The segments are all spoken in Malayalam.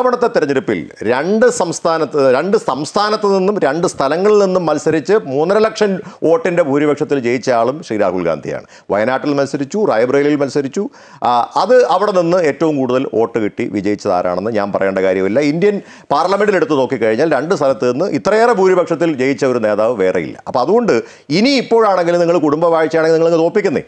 ഇത്തവണത്തെ തെരഞ്ഞെടുപ്പിൽ രണ്ട് സംസ്ഥാനത്ത് രണ്ട് സംസ്ഥാനത്ത് നിന്നും രണ്ട് സ്ഥലങ്ങളിൽ നിന്നും മത്സരിച്ച് മൂന്നര ലക്ഷം വോട്ടിൻ്റെ ഭൂരിപക്ഷത്തിൽ ജയിച്ച ആളും ശ്രീ രാഹുൽ ഗാന്ധിയാണ് വയനാട്ടിൽ മത്സരിച്ചു റായ്ബ്രേലിയിൽ മത്സരിച്ചു അത് അവിടെ നിന്ന് ഏറ്റവും കൂടുതൽ വോട്ട് കിട്ടി വിജയിച്ചത് ആരാണെന്ന് ഞാൻ പറയേണ്ട കാര്യമില്ല ഇന്ത്യൻ പാർലമെൻറ്റിൽ എടുത്തു നോക്കിക്കഴിഞ്ഞാൽ രണ്ട് സ്ഥലത്ത് നിന്ന് ഇത്രയേറെ ഭൂരിപക്ഷത്തിൽ ജയിച്ച ഒരു നേതാവ് വേറെയില്ല അപ്പോൾ അതുകൊണ്ട് ഇനി ഇപ്പോഴാണെങ്കിലും നിങ്ങൾ കുടുംബവാഴ്ചയാണെങ്കിൽ നിങ്ങൾ തോപ്പിക്കുന്നേ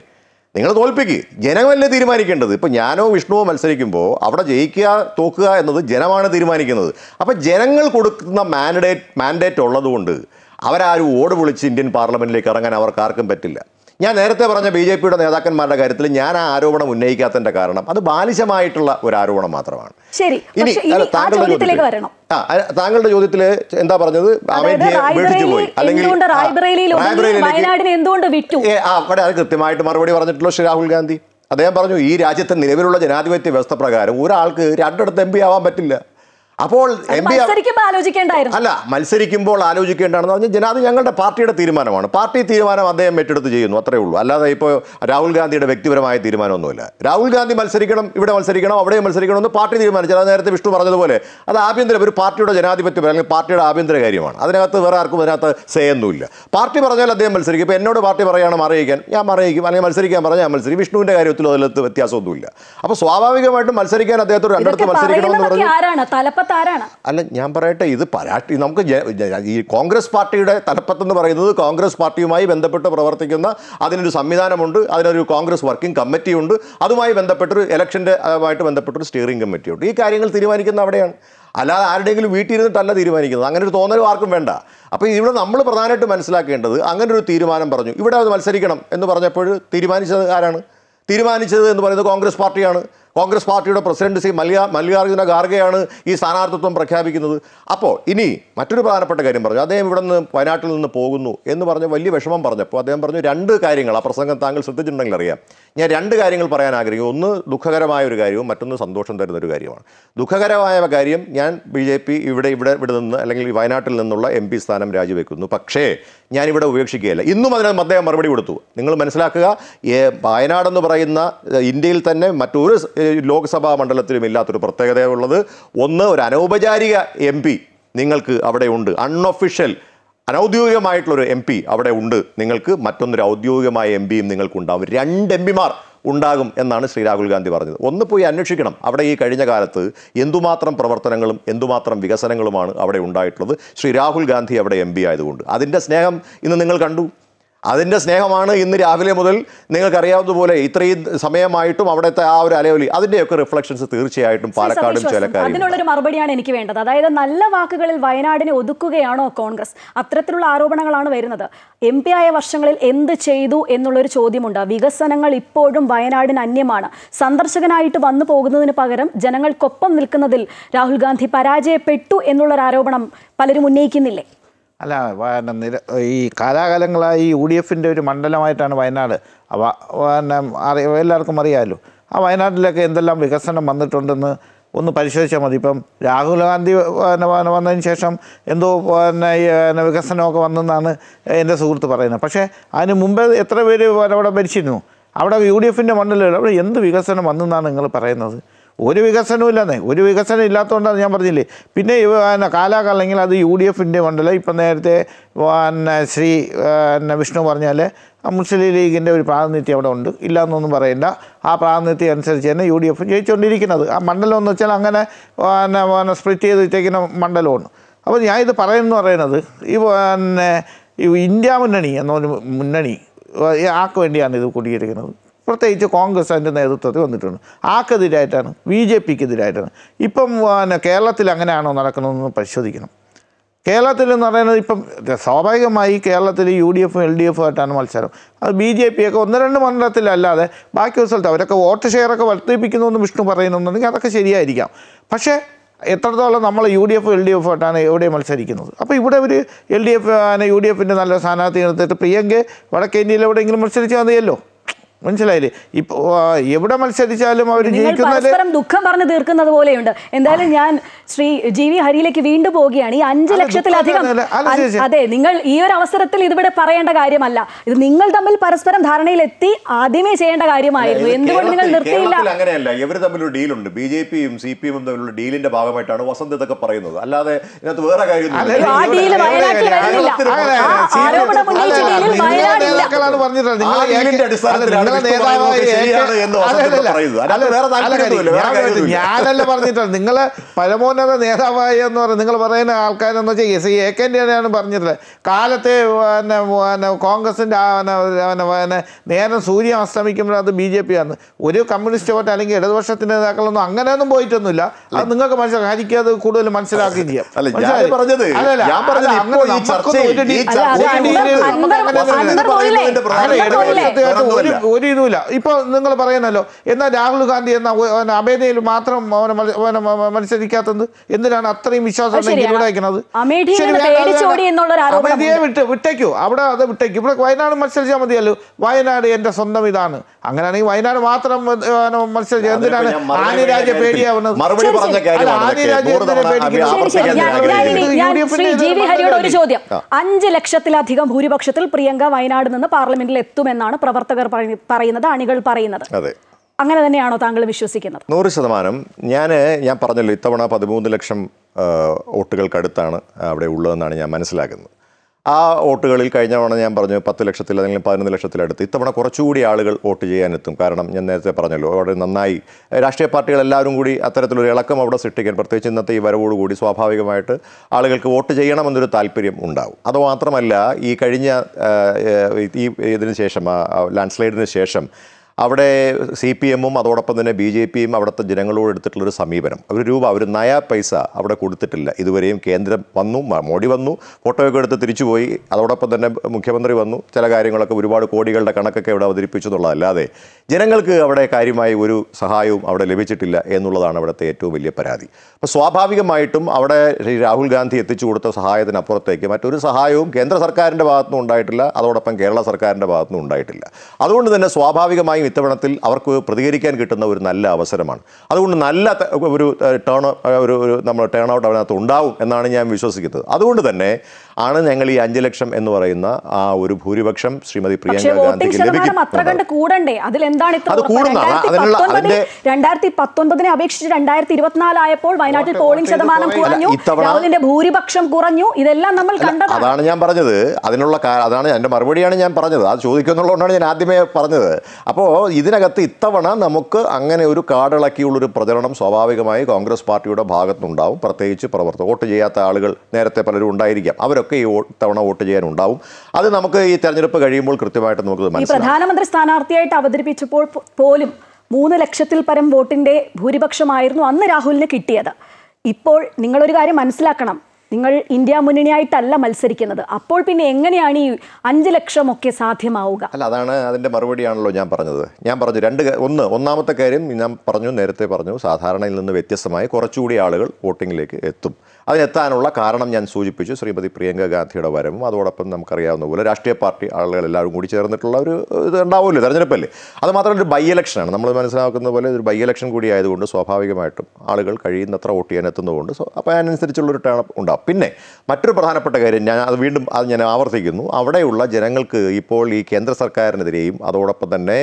നിങ്ങൾ തോൽപ്പിക്കുക ജനങ്ങളല്ലേ തീരുമാനിക്കേണ്ടത് ഇപ്പോൾ ഞാനോ വിഷ്ണുവോ മത്സരിക്കുമ്പോൾ അവിടെ ജയിക്കുക തോക്കുക എന്നത് ജനമാണ് തീരുമാനിക്കുന്നത് അപ്പോൾ ജനങ്ങൾ കൊടുക്കുന്ന മാൻഡേറ്റ് മാൻഡേറ്റ് ഉള്ളതുകൊണ്ട് അവരാരും ഓട് വിളിച്ച് ഇന്ത്യൻ പാർലമെൻറ്റിലേക്ക് ഇറങ്ങാൻ അവർക്ക് ആർക്കും പറ്റില്ല ഞാൻ നേരത്തെ പറഞ്ഞ ബി ജെ പിയുടെ നേതാക്കന്മാരുടെ കാര്യത്തിൽ ഞാൻ ആ ആരോപണം ഉന്നയിക്കാത്തതിന്റെ കാരണം അത് ബാലിശമായിട്ടുള്ള ഒരു ആരോപണം മാത്രമാണ് ശരി ഇനി താങ്കളുടെ ചോദ്യത്തിൽ എന്താ പറഞ്ഞത് പോയി അല്ലെങ്കിൽ അവിടെ അത് കൃത്യമായിട്ട് മറുപടി പറഞ്ഞിട്ടുള്ള ശ്രീ രാഹുൽ ഗാന്ധി അദ്ദേഹം പറഞ്ഞു ഈ രാജ്യത്തെ നിലവിലുള്ള ജനാധിപത്യ വ്യവസ്ഥ പ്രകാരം ഒരാൾക്ക് രണ്ടിടത്ത് എം പി ആവാൻ പറ്റില്ല അപ്പോൾ എം പി അല്ല മത്സരിക്കുമ്പോൾ ആലോചിക്കേണ്ടതെന്ന് പറഞ്ഞാൽ ജനാ ഞങ്ങളുടെ പാർട്ടിയുടെ തീരുമാനമാണ് പാർട്ടി തീരുമാനം അദ്ദേഹം ഏറ്റെടുത്ത് ചെയ്യുന്നു അത്രേ ഉള്ളൂ അല്ലാതെ ഇപ്പോൾ രാഹുൽ ഗാന്ധിയുടെ വ്യക്തിപരമായ തീരുമാനമൊന്നുമില്ല രാഹുൽ ഗാന്ധി മത്സരിക്കണം ഇവിടെ മത്സരിക്കണം അവിടെ മത്സരിക്കണം എന്ന് പാർട്ടി തീരുമാനിച്ചത് അത് നേരത്തെ വിഷ്ണു പറഞ്ഞതുപോലെ അത് ആഭ്യന്തര ഒരു പാർട്ടിയുടെ ജനാധിപത്യം അല്ലെങ്കിൽ പാർട്ടിയുടെ ആഭ്യന്തര കാര്യമാണ് അതിനകത്ത് വേറെ ആർക്കും അതിനകത്ത് സേയൊന്നുമില്ല പാർട്ടി പറഞ്ഞാൽ അദ്ദേഹം മത്സരിക്കും ഇപ്പോൾ എന്നോട് പാർട്ടി പറയുകയാണ് മറിയിക്കാൻ ഞാൻ മറിയിക്കും അല്ലെങ്കിൽ മത്സരിക്കാൻ പറഞ്ഞാൽ ഞാൻ മത്സരിക്കും വിഷ്ണുവിൻ്റെ കാര്യത്തിലും അതിലത്ത് വ്യത്യാസമൊന്നുമില്ല അപ്പോൾ സ്വാഭാവികമായിട്ടും മത്സരിക്കാൻ അദ്ദേഹത്തോട് രണ്ടിടത്ത് മത്സരിക്കണമെന്ന് പറഞ്ഞു ആരാണ് അല്ല ഞാൻ പറയട്ടെ ഇത് പരാട്ടി നമുക്ക് ഈ കോൺഗ്രസ് പാർട്ടിയുടെ തലപ്പത്തെന്ന് പറയുന്നത് കോൺഗ്രസ് പാർട്ടിയുമായി ബന്ധപ്പെട്ട് പ്രവർത്തിക്കുന്ന അതിനൊരു സംവിധാനമുണ്ട് അതിനൊരു കോൺഗ്രസ് വർക്കിംഗ് കമ്മിറ്റിയുണ്ട് അതുമായി ബന്ധപ്പെട്ടൊരു ഇലക്ഷൻ്റെ ആയിട്ട് ബന്ധപ്പെട്ടൊരു സ്റ്റിയറിംഗ് കമ്മിറ്റിയുണ്ട് ഈ കാര്യങ്ങൾ തീരുമാനിക്കുന്ന അവിടെയാണ് അല്ലാതെ ആരുടെയെങ്കിലും ഇരുന്നിട്ടല്ല തീരുമാനിക്കുന്നത് അങ്ങനെ ഒരു തോന്നലും ആർക്കും വേണ്ട അപ്പോൾ ഇവിടെ നമ്മൾ പ്രധാനമായിട്ട് മനസ്സിലാക്കേണ്ടത് അങ്ങനെ ഒരു തീരുമാനം പറഞ്ഞു ഇവിടെ അത് മത്സരിക്കണം എന്ന് പറഞ്ഞപ്പോൾ തീരുമാനിച്ചത് ആരാണ് തീരുമാനിച്ചത് എന്ന് പറയുന്നത് കോൺഗ്രസ് പാർട്ടിയാണ് കോൺഗ്രസ് പാർട്ടിയുടെ പ്രസിഡന്റ് സി മല്ലിക മല്ലികാർജ്ജുന ഖാർഗെയാണ് ഈ സ്ഥാനാർത്ഥിത്വം പ്രഖ്യാപിക്കുന്നത് അപ്പോൾ ഇനി മറ്റൊരു പ്രധാനപ്പെട്ട കാര്യം പറഞ്ഞു അദ്ദേഹം ഇവിടെ നിന്ന് വയനാട്ടിൽ നിന്ന് പോകുന്നു എന്ന് പറഞ്ഞ് വലിയ വിഷമം പറഞ്ഞപ്പോൾ അദ്ദേഹം പറഞ്ഞു രണ്ട് കാര്യങ്ങൾ ആ പ്രസംഗം താങ്കൾ ശ്രദ്ധിച്ചിട്ടുണ്ടെങ്കിൽ അറിയാം ഞാൻ രണ്ട് കാര്യങ്ങൾ പറയാൻ ആഗ്രഹിക്കും ഒന്ന് ദുഃഖകരമായ ഒരു കാര്യവും മറ്റൊന്ന് സന്തോഷം തരുന്ന ഒരു കാര്യമാണ് ദുഃഖകരമായ കാര്യം ഞാൻ ബി ജെ പി ഇവിടെ ഇവിടെ ഇവിടെ നിന്ന് അല്ലെങ്കിൽ വയനാട്ടിൽ നിന്നുള്ള എം പി സ്ഥാനം രാജിവെക്കുന്നു പക്ഷേ ഞാനിവിടെ ഉപേക്ഷിക്കുകയല്ല ഇന്നും അതിന് അദ്ദേഹം മറുപടി കൊടുത്തു നിങ്ങൾ മനസ്സിലാക്കുക വയനാടെന്ന് പറയുന്ന ഇന്ത്യയിൽ തന്നെ മറ്റൊരു ലോക്സഭാ മണ്ഡലത്തിലും ഇല്ലാത്തൊരു പ്രത്യേകതയുള്ളത് ഒന്ന് ഒരു അനൗപചാരിക എം പി നിങ്ങൾക്ക് അവിടെ ഉണ്ട് അൺഒഫിഷ്യൽ അനൗദ്യോഗികമായിട്ടുള്ളൊരു എം പി അവിടെ ഉണ്ട് നിങ്ങൾക്ക് മറ്റൊന്നൊരു ഔദ്യോഗികമായ എം പിയും നിങ്ങൾക്കുണ്ടാവും രണ്ട് എം പിമാർ ഉണ്ടാകും എന്നാണ് ശ്രീ രാഹുൽ ഗാന്ധി പറഞ്ഞത് ഒന്ന് പോയി അന്വേഷിക്കണം അവിടെ ഈ കഴിഞ്ഞ കാലത്ത് എന്തുമാത്രം പ്രവർത്തനങ്ങളും എന്തുമാത്രം വികസനങ്ങളുമാണ് അവിടെ ഉണ്ടായിട്ടുള്ളത് ശ്രീ രാഹുൽ ഗാന്ധി അവിടെ എം പി ആയതുകൊണ്ട് അതിൻ്റെ സ്നേഹം ഇന്ന് നിങ്ങൾ കണ്ടു അതിൻ്റെ സ്നേഹമാണ് ഇന്ന് രാവിലെ മുതൽ നിങ്ങൾക്കറിയാവുന്നതുപോലെ ഇത്രയും സമയമായിട്ടും അവിടുത്തെ ആ ഒരു അലയൊലി അതിൻ്റെയൊക്കെ റിഫ്ലക്ഷൻസ് തീർച്ചയായിട്ടും പാലക്കാടും ചിലക്കാരും അതിനുള്ളൊരു മറുപടിയാണ് എനിക്ക് വേണ്ടത് അതായത് നല്ല വാക്കുകളിൽ വയനാടിനെ ഒതുക്കുകയാണോ കോൺഗ്രസ് അത്തരത്തിലുള്ള ആരോപണങ്ങളാണ് വരുന്നത് എം പി ആയ വർഷങ്ങളിൽ എന്ത് ചെയ്തു എന്നുള്ളൊരു ചോദ്യമുണ്ട് വികസനങ്ങൾ ഇപ്പോഴും വയനാടിന് അന്യമാണ് സന്ദർശകനായിട്ട് വന്നു പോകുന്നതിന് പകരം ജനങ്ങൾക്കൊപ്പം നിൽക്കുന്നതിൽ രാഹുൽ ഗാന്ധി പരാജയപ്പെട്ടു എന്നുള്ളൊരു ആരോപണം പലരും ഉന്നയിക്കുന്നില്ലേ അല്ല പിന്നെ നിര ഈ കാലാകാലങ്ങളായി യു ഡി എഫിൻ്റെ ഒരു മണ്ഡലമായിട്ടാണ് വയനാട് പിന്നെ അറി എല്ലാവർക്കും അറിയാമല്ലോ ആ വയനാട്ടിലൊക്കെ എന്തെല്ലാം വികസനം വന്നിട്ടുണ്ടെന്ന് ഒന്ന് പരിശോധിച്ചാൽ മതി ഇപ്പം രാഹുൽ ഗാന്ധി വന്നതിന് ശേഷം എന്തോ പിന്നെ വികസനമൊക്കെ വന്നെന്നാണ് എൻ്റെ സുഹൃത്ത് പറയുന്നത് പക്ഷേ അതിന് മുമ്പേ എത്ര പേര് അവിടെ ഭരിച്ചിരുന്നു അവിടെ യു ഡി എഫിൻ്റെ മണ്ഡലം അവിടെ എന്ത് വികസനം വന്നെന്നാണ് നിങ്ങൾ പറയുന്നത് ഒരു വികസനവും ഇല്ലെന്നേ ഒരു വികസനം ഇല്ലാത്തതുകൊണ്ടാണ് ഞാൻ പറഞ്ഞില്ലേ പിന്നെ പിന്നെ കാലാകാലങ്ങൾ അത് യു ഡി എഫിൻ്റെ മണ്ഡലം ഇപ്പം നേരത്തെ പിന്നെ ശ്രീ പിന്നെ വിഷ്ണു പറഞ്ഞാൽ മുസ്ലിം ലീഗിൻ്റെ ഒരു പ്രാതിനിധ്യം അവിടെ ഉണ്ട് ഇല്ലയെന്നൊന്നും പറയില്ല ആ പ്രാതിനിധ്യം അനുസരിച്ച് തന്നെ യു ഡി എഫ് ജയിച്ചുകൊണ്ടിരിക്കുന്നത് ആ മണ്ഡലം എന്ന് വെച്ചാൽ അങ്ങനെ പിന്നെ സ്പ്ലിറ്റ് ചെയ്ത് വെച്ചേക്കുന്ന മണ്ഡലമാണ് അപ്പോൾ ഞാൻ ഇത് പറയുന്നു പറയുന്നത് ഈ പിന്നെ ഇന്ത്യ മുന്നണി എന്നൊരു മുന്നണി ആർക്ക് വേണ്ടിയാണ് ഇത് കൂടിയിരിക്കുന്നത് പ്രത്യേകിച്ച് കോൺഗ്രസ് അതിൻ്റെ നേതൃത്വത്തിൽ വന്നിട്ടുണ്ട് ആർക്കെതിരായിട്ടാണ് ബി ജെ എതിരായിട്ടാണ് ഇപ്പം പിന്നെ കേരളത്തിൽ അങ്ങനെയാണോ നടക്കുന്നതെന്ന് പരിശോധിക്കണം കേരളത്തിൽ എന്ന് പറയുന്നത് ഇപ്പം സ്വാഭാവികമായി കേരളത്തിൽ യു ഡി എഫും എൽ ഡി എഫും ആയിട്ടാണ് മത്സരം അത് ബി ജെ ഒക്കെ ഒന്ന് രണ്ട് മണ്ഡലത്തിലല്ലാതെ ബാക്കി സ്ഥലത്ത് അവരൊക്കെ വോട്ട് ഷെയറൊക്കെ വർദ്ധിപ്പിക്കുന്നു എന്ന് വിഷ്ണു പറയുന്നുണ്ടെങ്കിൽ അതൊക്കെ ശരിയായിരിക്കാം പക്ഷേ എത്രത്തോളം നമ്മൾ U D F L D F ആയിട്ടാണ് എവിടെ മത്സരിക്കുന്നത് അപ്പോൾ ഇവിടെ ഒരു L D F U D എഫിൻ്റെ നല്ല സ്ഥാനാർത്ഥി നിർത്തിയിട്ട് പ്രിയങ്കെ വടക്കേ ഇന്ത്യയിൽ എവിടെയെങ്കിലും മത്സരിച്ചാൽ മതിയല്ലോ മനസ്സിലായില്ലേ ഇപ്പൊ എവിടെ മത്സരിച്ചാലും അവർ പരസ്പരം ദുഃഖം പറഞ്ഞു തീർക്കുന്നത് പോലെയുണ്ട് എന്തായാലും ഞാൻ ശ്രീ ജി വി ഹരിയിലേക്ക് വീണ്ടും പോവുകയാണ് ഈ അഞ്ചു ലക്ഷത്തിലധികം അതെ നിങ്ങൾ ഈ ഒരു അവസരത്തിൽ ഇതിവിടെ പറയേണ്ട കാര്യമല്ല ഇത് നിങ്ങൾ തമ്മിൽ പരസ്പരം ധാരണയിലെത്തി ആദ്യമേ ചെയ്യേണ്ട കാര്യമായിരുന്നു എന്തുകൊണ്ട് നിങ്ങൾ നിർത്തിയില്ല അങ്ങനെയല്ല ഇവർ തമ്മിലൊരു ഡീലുണ്ട് ബി ജെ പിയും സി പി എമ്മും തമ്മിലുള്ള ഡീലിന്റെ ഭാഗമായിട്ടാണ് വസന്ത് ഇതൊക്കെ പറയുന്നത് അല്ലാതെ ഇതിനകത്ത് വേറെ കാര്യം ഞാനല്ല പറഞ്ഞിട്ടില്ല നിങ്ങൾ പരമോന്നത നേതാവായി എന്ന് പറയുന്നത് നിങ്ങൾ പറയുന്ന ആൾക്കാരെന്ന് വെച്ചാൽ എസ് എ ആണ് പറഞ്ഞിട്ടില്ല കാലത്തെ കോൺഗ്രസിന്റെ നേരം സൂര്യ അസ്തമിക്കുമ്പോൾ അത് ബി ജെ പി ആണ് ഒരു കമ്മ്യൂണിസ്റ്റ് പാർട്ടി അല്ലെങ്കിൽ ഇടതുപക്ഷത്തിന്റെ നേതാക്കളൊന്നും അങ്ങനെയൊന്നും പോയിട്ടൊന്നുമില്ല അത് നിങ്ങൾക്ക് മനസ്സിലാക്കി അത് കൂടുതൽ മനസ്സിലാക്കുകയും ചെയ്യാം ഒരു ഒരു ഇതുമില്ല ഇപ്പോൾ നിങ്ങൾ പറയുന്നല്ലോ എന്നാൽ രാഹുൽ ഗാന്ധി എന്ന അമേഠിയിൽ മാത്രം മത്സരിക്കാത്തത് എന്തിനാണ് അത്രയും വിശ്വാസം അയക്കുന്നത് അമേഠിയെ വിട്ട് വിട്ടേക്കോ അവിടെ അത് വിട്ടേക്കു ഇവിടെ വയനാട് മത്സരിച്ചാൽ മതിയല്ലോ വയനാട് എൻ്റെ സ്വന്തം ഇതാണ് അങ്ങനെയാണെങ്കിൽ വയനാട് മാത്രം മത്സരിച്ചത് എന്തിനാണ് ആനിരാജ പേടിയാവുന്നത് അഞ്ച് ലക്ഷത്തിലധികം ഭൂരിപക്ഷത്തിൽ പ്രിയങ്ക വയനാട് നിന്ന് പാർലമെന്റിൽ എത്തുമെന്നാണ് പ്രവർത്തകർ പറയുന്നത് അണികൾ പറയുന്നത് അതെ അങ്ങനെ തന്നെയാണോ താങ്കൾ വിശ്വസിക്കുന്നത് നൂറ് ശതമാനം ഞാൻ ഞാൻ പറഞ്ഞല്ലോ ഇത്തവണ പതിമൂന്ന് ലക്ഷം വോട്ടുകൾക്കടുത്താണ് അവിടെ ഉള്ളതെന്നാണ് ഞാൻ മനസ്സിലാക്കുന്നത് ആ വോട്ടുകളിൽ കഴിഞ്ഞ തവണ ഞാൻ പറഞ്ഞു പത്ത് ലക്ഷത്തിൽ അല്ലെങ്കിൽ പതിനൊന്ന് ലക്ഷത്തിലടുത്ത് ഇത്തവണ കുറച്ചുകൂടി ആളുകൾ വോട്ട് ചെയ്യാനെത്തും കാരണം ഞാൻ നേരത്തെ പറഞ്ഞല്ലോ അവിടെ നന്നായി രാഷ്ട്രീയ പാർട്ടികൾ എല്ലാവരും കൂടി അത്തരത്തിലൊരു ഇളക്കം അവിടെ സൃഷ്ടിക്കാൻ പ്രത്യേകിച്ച് ഇന്നത്തെ ഈ വരവോടുകൂടി സ്വാഭാവികമായിട്ട് ആളുകൾക്ക് വോട്ട് ചെയ്യണമെന്നൊരു താല്പര്യം ഉണ്ടാവും അതുമാത്രമല്ല ഈ കഴിഞ്ഞ ഈ ഇതിന് ശേഷം സ്ലൈഡിന് ശേഷം അവിടെ സി പി എമ്മും അതോടൊപ്പം തന്നെ ബി ജെ പിയും അവിടുത്തെ ജനങ്ങളോട് എടുത്തിട്ടുള്ളൊരു സമീപനം അവർ രൂപ അവർ നയ പൈസ അവിടെ കൊടുത്തിട്ടില്ല ഇതുവരെയും കേന്ദ്രം വന്നു മോഡി വന്നു ഫോട്ടോയൊക്കെ എടുത്ത് തിരിച്ചുപോയി അതോടൊപ്പം തന്നെ മുഖ്യമന്ത്രി വന്നു ചില കാര്യങ്ങളൊക്കെ ഒരുപാട് കോടികളുടെ കണക്കൊക്കെ ഇവിടെ അവതരിപ്പിച്ചു എന്നുള്ളതല്ലാതെ ജനങ്ങൾക്ക് അവിടെ കാര്യമായി ഒരു സഹായവും അവിടെ ലഭിച്ചിട്ടില്ല എന്നുള്ളതാണ് അവിടുത്തെ ഏറ്റവും വലിയ പരാതി അപ്പോൾ സ്വാഭാവികമായിട്ടും അവിടെ രാഹുൽ ഗാന്ധി എത്തിച്ചു കൊടുത്ത സഹായത്തിനപ്പുറത്തേക്ക് മറ്റൊരു സഹായവും കേന്ദ്ര സർക്കാരിൻ്റെ ഭാഗത്തുനിന്നും ഉണ്ടായിട്ടില്ല അതോടൊപ്പം കേരള സർക്കാരിൻ്റെ ഭാഗത്തുനിന്നും ഉണ്ടായിട്ടില്ല അതുകൊണ്ട് തന്നെ സ്വാഭാവികമായും ഇത്തവണത്തിൽ അവർക്ക് പ്രതികരിക്കാൻ കിട്ടുന്ന ഒരു നല്ല അവസരമാണ് അതുകൊണ്ട് നല്ല ഒരു ടേൺ ഒരു ഒരു നമ്മൾ ടേൺ ഔട്ട് അതിനകത്ത് ഉണ്ടാവും എന്നാണ് ഞാൻ വിശ്വസിക്കുന്നത് അതുകൊണ്ട് തന്നെ ആണ് ഞങ്ങൾ ഈ അഞ്ച് ലക്ഷം എന്ന് പറയുന്ന ആ ഒരു ഭൂരിപക്ഷം ശ്രീമതി പ്രിയങ്ക ഗാന്ധിക്ക് ലഭിക്കും അപേക്ഷിച്ച് ശതമാനം കുറഞ്ഞു ഭൂരിപക്ഷം കുറഞ്ഞു ഇതെല്ലാം നമ്മൾ അതാണ് ഞാൻ പറഞ്ഞത് അതിനുള്ള അതാണ് എൻ്റെ മറുപടിയാണ് ഞാൻ പറഞ്ഞത് അത് ചോദിക്കുന്നുള്ളതുകൊണ്ടാണ് ഞാൻ ആദ്യമേ പറഞ്ഞത് അപ്പോൾ അപ്പോൾ ഇതിനകത്ത് ഇത്തവണ നമുക്ക് അങ്ങനെ ഒരു കാടിളക്കിയുള്ളൊരു പ്രചരണം സ്വാഭാവികമായി കോൺഗ്രസ് പാർട്ടിയുടെ ഭാഗത്തുനിന്നുണ്ടാവും പ്രത്യേകിച്ച് പ്രവർത്തകർ വോട്ട് ചെയ്യാത്ത ആളുകൾ നേരത്തെ പലരും ഉണ്ടായിരിക്കാം അവരൊക്കെ ഈ തവണ വോട്ട് ചെയ്യാനുണ്ടാവും അത് നമുക്ക് ഈ തെരഞ്ഞെടുപ്പ് കഴിയുമ്പോൾ കൃത്യമായിട്ട് നമുക്ക് പ്രധാനമന്ത്രി സ്ഥാനാർത്ഥിയായിട്ട് അവതരിപ്പിച്ചപ്പോൾ പോലും മൂന്ന് ലക്ഷത്തിൽ പരം വോട്ടിന്റെ ഭൂരിപക്ഷമായിരുന്നു അന്ന് രാഹുലിന് കിട്ടിയത് ഇപ്പോൾ നിങ്ങളൊരു കാര്യം മനസ്സിലാക്കണം നിങ്ങൾ ഇന്ത്യ മുന്നണിയായിട്ടല്ല മത്സരിക്കുന്നത് അപ്പോൾ പിന്നെ എങ്ങനെയാണ് ഈ അഞ്ച് ലക്ഷമൊക്കെ സാധ്യമാവുക അല്ല അതാണ് അതിൻ്റെ മറുപടിയാണല്ലോ ഞാൻ പറഞ്ഞത് ഞാൻ പറഞ്ഞു രണ്ട് ഒന്ന് ഒന്നാമത്തെ കാര്യം ഞാൻ പറഞ്ഞു നേരത്തെ പറഞ്ഞു സാധാരണയിൽ നിന്ന് വ്യത്യസ്തമായി കുറച്ചുകൂടി ആളുകൾ വോട്ടിങ്ങിലേക്ക് എത്തും അതിനെത്താനുള്ള കാരണം ഞാൻ സൂചിപ്പിച്ചു ശ്രീമതി പ്രിയങ്ക ഗാന്ധിയുടെ വരവും അതോടൊപ്പം നമുക്കറിയാവുന്ന പോലെ രാഷ്ട്രീയ പാർട്ടി ആളുകൾ എല്ലാവരും കൂടി ചേർന്നിട്ടുള്ള ഒരു ഇത് ഉണ്ടാവുമല്ലോ തെരഞ്ഞെടുപ്പല്ലേ അത് മാത്രമല്ല ഒരു ബൈ ഇലക്ഷനാണ് നമ്മൾ മനസ്സിലാക്കുന്ന പോലെ ഒരു ബൈ ഇലക്ഷൻ കൂടി ആയതുകൊണ്ട് സ്വാഭാവികമായിട്ടും ആളുകൾ കഴിയുന്നത്ര വോട്ട് ചെയ്യാൻ എത്തുന്നതുകൊണ്ട് അപ്പോൾ അതിനനുസരിച്ചുള്ളൊരു ടേണപ്പ് ഉണ്ടാകും പിന്നെ മറ്റൊരു പ്രധാനപ്പെട്ട കാര്യം ഞാൻ അത് വീണ്ടും അത് ഞാൻ ആവർത്തിക്കുന്നു അവിടെയുള്ള ജനങ്ങൾക്ക് ഇപ്പോൾ ഈ കേന്ദ്ര സർക്കാരിനെതിരെയും അതോടൊപ്പം തന്നെ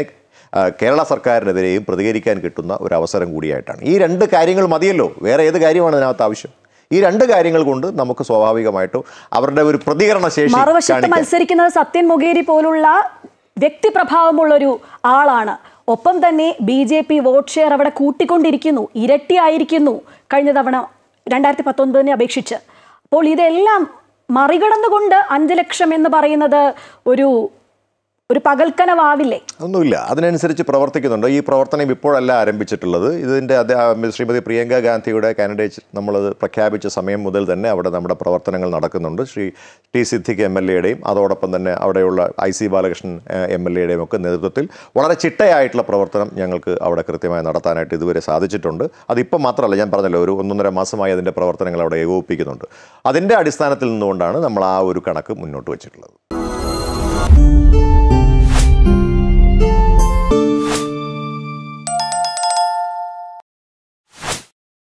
കേരള സർക്കാരിനെതിരെയും പ്രതികരിക്കാൻ കിട്ടുന്ന ഒരു അവസരം കൂടിയായിട്ടാണ് ഈ രണ്ട് കാര്യങ്ങൾ മതിയല്ലോ വേറെ ഏത് കാര്യമാണ് അതിനകത്ത് ആവശ്യം ഈ രണ്ട് കാര്യങ്ങൾ കൊണ്ട് നമുക്ക് സ്വാഭാവികമായിട്ടും അവരുടെ ഒരു പ്രതികരണ ശേഷി മത്സരിക്കുന്നത് സത്യൻ മുഖേരി പോലുള്ള വ്യക്തിപ്രഭാവമുള്ള ഒരു ആളാണ് ഒപ്പം തന്നെ B J P vote share അവിടെ കൂട്ടിക്കൊണ്ടിരിക്കുന്നു ഇരട്ടിയായിരിക്കുന്നു കഴിഞ്ഞ തവണ രണ്ടായിരത്തി പത്തൊൻപതിനെ അപേക്ഷിച്ച് അപ്പോൾ ഇതെല്ലാം മറികടന്നുകൊണ്ട് അഞ്ച് ലക്ഷം എന്ന് പറയുന്നത് ഒരു ഒരു പകൽക്കനവാവില്ലേ ഒന്നുമില്ല അതിനനുസരിച്ച് പ്രവർത്തിക്കുന്നുണ്ട് ഈ പ്രവർത്തനം ഇപ്പോഴല്ല ആരംഭിച്ചിട്ടുള്ളത് ഇതിൻ്റെ ശ്രീമതി പ്രിയങ്ക ഗാന്ധിയുടെ കാൻഡിഡേറ്റ് നമ്മളത് പ്രഖ്യാപിച്ച സമയം മുതൽ തന്നെ അവിടെ നമ്മുടെ പ്രവർത്തനങ്ങൾ നടക്കുന്നുണ്ട് Shri T Siddique M L എയുടെയും അതോടൊപ്പം തന്നെ അവിടെയുള്ള I C Balakrishnan M L എയുടെയും ഒക്കെ നേതൃത്വത്തിൽ വളരെ ചിട്ടയായിട്ടുള്ള പ്രവർത്തനം ഞങ്ങൾക്ക് അവിടെ കൃത്യമായി നടത്താനായിട്ട് ഇതുവരെ സാധിച്ചിട്ടുണ്ട് അതിപ്പം മാത്രമല്ല ഞാൻ പറഞ്ഞല്ലോ ഒരു ഒന്നൊന്നര മാസമായി അതിൻ്റെ പ്രവർത്തനങ്ങൾ അവിടെ ഏകോപിപ്പിക്കുന്നുണ്ട് അതിൻ്റെ അടിസ്ഥാനത്തിൽ നിന്നുകൊണ്ടാണ് നമ്മൾ ആ ഒരു കണക്ക് മുന്നോട്ട് വെച്ചിട്ടുള്ളത്